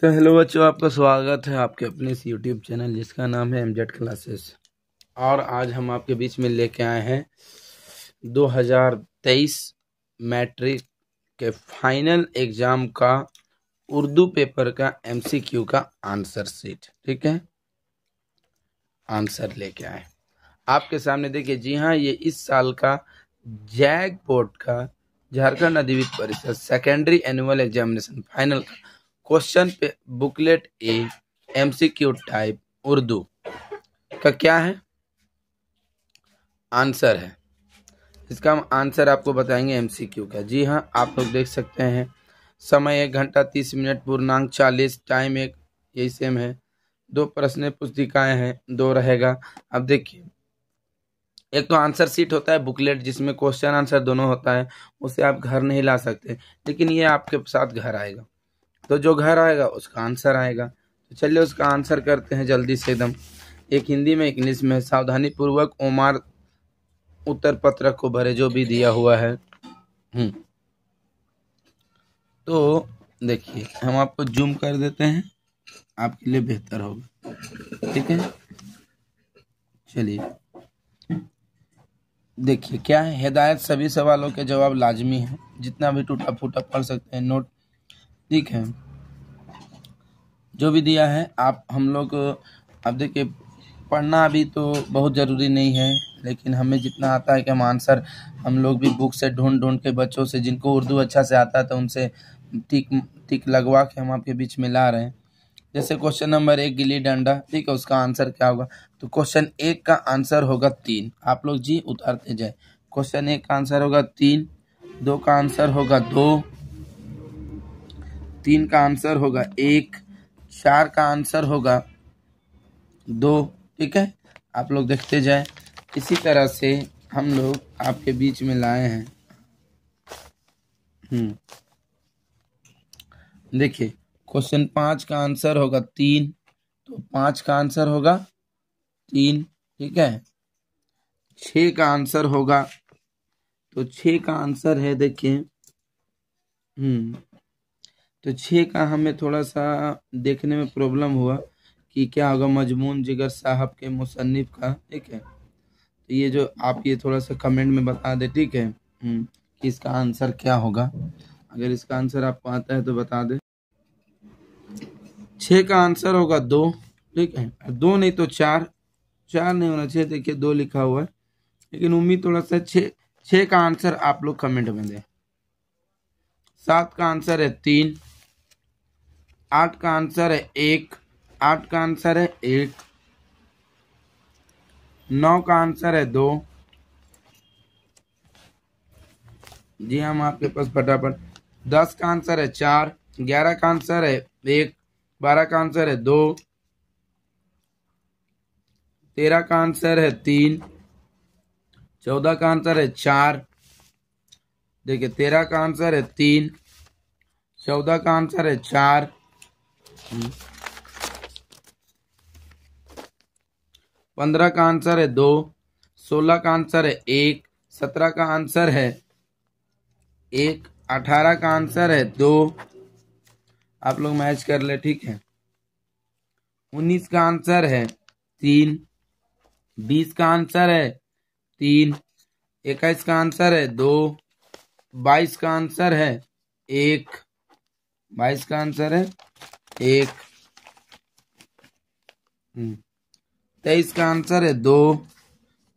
तो हेलो बच्चों आपका स्वागत है आपके अपने इस यूट्यूब चैनल जिसका नाम है एमजेड क्लासेस और आज हम आपके बीच में लेके आए हैं 2023 मैट्रिक के फाइनल एग्ज़ाम का उर्दू पेपर का एमसीक्यू का आंसर सीट ठीक है आंसर लेके आए आपके सामने देखिए जी हाँ ये इस साल का जैक बोर्ड का Jharkhand Adhividya Parishad secondary annual examination final का क्वेश्चन पे booklet A MCQ type Urdu का क्या है आंसर है इसका हम आंसर आपको बताएंगे एमसीक्यू का जी हाँ आप लोग देख सकते हैं समय एक घंटा तीस मिनट पूर्णांक चालीस टाइम एक यही सेम है दो प्रश्न पुस्तिकाएं हैं दो रहेगा अब देखिए एक तो आंसर सीट होता है बुकलेट जिसमें क्वेश्चन आंसर दोनों होता है उसे आप घर नहीं ला सकते लेकिन ये आपके साथ घर आएगा तो जो घर आएगा उसका आंसर आएगा तो चलिए उसका आंसर करते हैं जल्दी से एकदम एक हिंदी में एक इंग्लिश में सावधानी पूर्वक ओमार उत्तर पत्र को भरे जो भी दिया हुआ है हम्म। तो देखिए हम आपको जूम कर देते हैं आपके लिए बेहतर होगा ठीक है चलिए देखिए क्या है हिदायत सभी सवालों के जवाब लाजमी है जितना भी टूटा फूटा पढ़ सकते हैं नोट ठीक है जो भी दिया है आप हम लोग अब देखिए पढ़ना अभी तो बहुत ज़रूरी नहीं है लेकिन हमें जितना आता है कि हम आंसर हम लोग भी बुक से ढूंढ ढूंढ के बच्चों से जिनको उर्दू अच्छा से आता है तो उनसे टिक टिक लगवा के हम आपके बीच में ला रहे हैं जैसे क्वेश्चन नंबर एक गिल्ली डंडा ठीक है उसका आंसर क्या होगा तो क्वेश्चन एक का आंसर होगा तीन आप लोग जी उतारते जाए क्वेश्चन एक का आंसर होगा तीन दो का आंसर होगा दो तीन का आंसर होगा एक चार का आंसर होगा दो ठीक है आप लोग देखते जाए इसी तरह से हम लोग आपके बीच में लाए हैं हम्म। देखिए क्वेश्चन पांच का आंसर होगा तीन तो पांच का आंसर होगा तीन ठीक है छ का आंसर होगा तो छ का आंसर है देखिए हम्म तो छः का हमें थोड़ा सा देखने में प्रॉब्लम हुआ कि क्या होगा मजमून जिगर साहब के मुसनफ़ का ठीक है तो ये जो आप ये थोड़ा सा कमेंट में बता दें ठीक है हम्म, कि इसका आंसर क्या होगा अगर इसका आंसर आपको आता है तो बता दें छः का आंसर होगा दो ठीक है दो नहीं तो चार चार नहीं होना चाहिए देखिए दो लिखा हुआ है लेकिन उम्मीद थोड़ा सा छः छः का आंसर आप लोग कमेंट में दें सात का आंसर है तीन आठ का आंसर है एक आठ का आंसर है एक नौ का आंसर है दो जी हम आपके पास फटाफट दस का आंसर है चार ग्यारह का आंसर है एक बारह का आंसर है दो तेरह का आंसर है तीन चौदह का आंसर है चार देखिए तेरह का आंसर है तीन चौदह का आंसर है चार हम्म। पंद्रह का आंसर है दो सोलह का आंसर है एक सत्रह का आंसर है एक अठारह का आंसर है दो आप लोग मैच कर ले ठीक है उन्नीस का आंसर है तीन बीस का आंसर है तीन इक्कीस का आंसर है दो बाईस का आंसर है एक बाईस का आंसर है एक हम्म। तेईस का आंसर है दो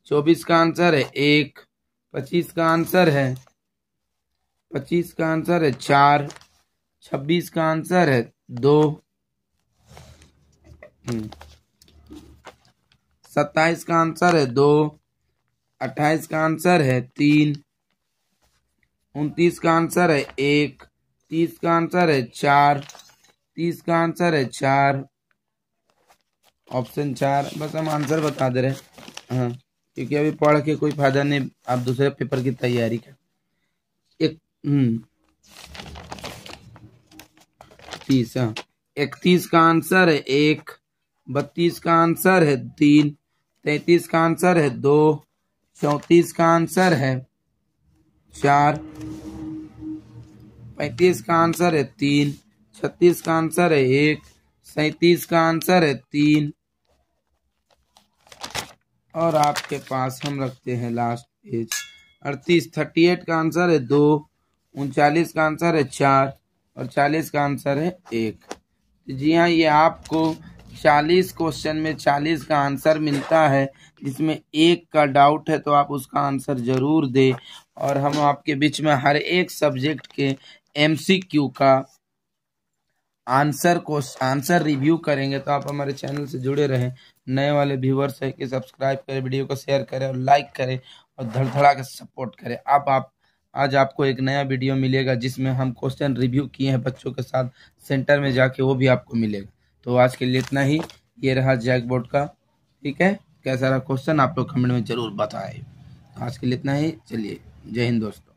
चौबीस का आंसर है एक पच्चीस का आंसर है पच्चीस का आंसर है चार छब्बीस का आंसर है दो हम्म। सत्ताईस का आंसर है दो अट्ठाईस का आंसर है तीन उनतीस का आंसर है एक तीस का आंसर है चार तीस का आंसर है चार ऑप्शन चार बस हम आंसर बता दे रहे हैं हाँ क्योंकि अभी पढ़ के कोई फायदा नहीं आप दूसरे पेपर की तैयारी का एक हम्म। तीस हाँ। इकतीस का आंसर है एक बत्तीस का आंसर है तीन तैतीस का आंसर है दो चौतीस का आंसर है चार पैतीस का आंसर है तीन छत्तीस का आंसर है एक सैतीस का आंसर है तीन और आपके पास हम रखते हैं लास्ट पेज अड़तीस थर्टी एट का आंसर है दो उनचालीस का आंसर है चार और चालीस का आंसर है एक तो जी हाँ ये आपको चालीस क्वेश्चन में चालीस का आंसर मिलता है जिसमें एक का डाउट है तो आप उसका आंसर ज़रूर दें और हम आपके बीच में हर एक सब्जेक्ट के एमसीक्यू का आंसर को आंसर रिव्यू करेंगे तो आप हमारे चैनल से जुड़े रहें नए वाले व्यूवर्स है कि सब्सक्राइब करें वीडियो को शेयर करें और लाइक करें और धड़धड़ा के सपोर्ट करें आप आप आज आपको एक नया वीडियो मिलेगा जिसमें हम क्वेश्चन रिव्यू किए हैं बच्चों के साथ सेंटर में जाके वो भी आपको मिलेगा तो आज के लिए इतना ही ये रहा बोर्ड का ठीक है कैसा रहा क्वेश्चन आप लोग कमेंट में ज़रूर बताएं आज के लिए इतना ही चलिए जय हिंद दोस्तों